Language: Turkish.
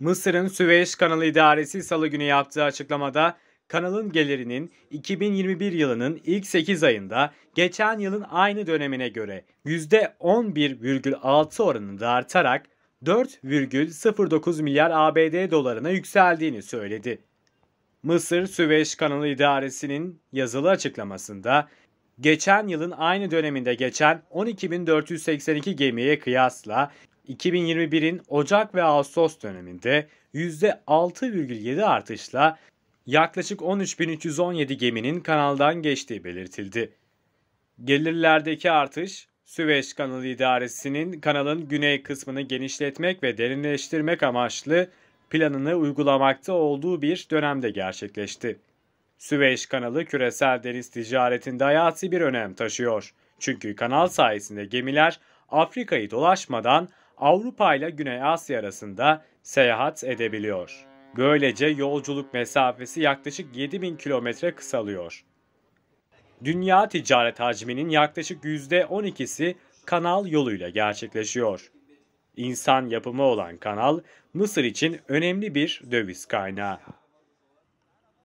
Mısır'ın Süveyş Kanalı İdaresi salı günü yaptığı açıklamada kanalın gelirinin 2021 yılının ilk 8 ayında geçen yılın aynı dönemine göre %11,6 oranında artarak 4,09 milyar ABD dolarına yükseldiğini söyledi. Mısır Süveyş Kanalı İdaresi'nin yazılı açıklamasında geçen yılın aynı döneminde geçen 12.482 gemiye kıyasla 2021'in Ocak ve Ağustos döneminde %6,7 artışla yaklaşık 13.317 geminin kanaldan geçtiği belirtildi. Gelirlerdeki artış Süveyş Kanalı İdaresi'nin kanalın güney kısmını genişletmek ve derinleştirmek amaçlı planını uygulamakta olduğu bir dönemde gerçekleşti. Süveyş Kanalı küresel deniz ticaretinde hayati bir önem taşıyor. Çünkü kanal sayesinde gemiler Afrika'yı dolaşmadan Avrupa ile Güney Asya arasında seyahat edebiliyor. Böylece yolculuk mesafesi yaklaşık 7000 kilometre kısalıyor. Dünya ticaret hacminin yaklaşık %12'si kanal yoluyla gerçekleşiyor. İnsan yapımı olan kanal Mısır için önemli bir döviz kaynağı.